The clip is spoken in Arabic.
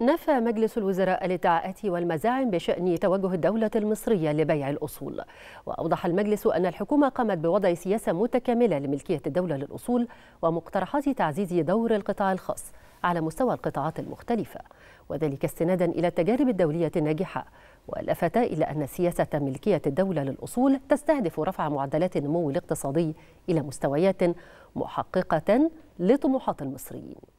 نفى مجلس الوزراء الادعاءات والمزاعم بشأن توجه الدولة المصرية لبيع الأصول وأوضح المجلس أن الحكومة قامت بوضع سياسة متكاملة لملكية الدولة للأصول ومقترحات تعزيز دور القطاع الخاص على مستوى القطاعات المختلفة وذلك استنادا إلى التجارب الدولية الناجحة ولفت إلى أن سياسة ملكية الدولة للأصول تستهدف رفع معدلات النمو الاقتصادي إلى مستويات محققة لطموحات المصريين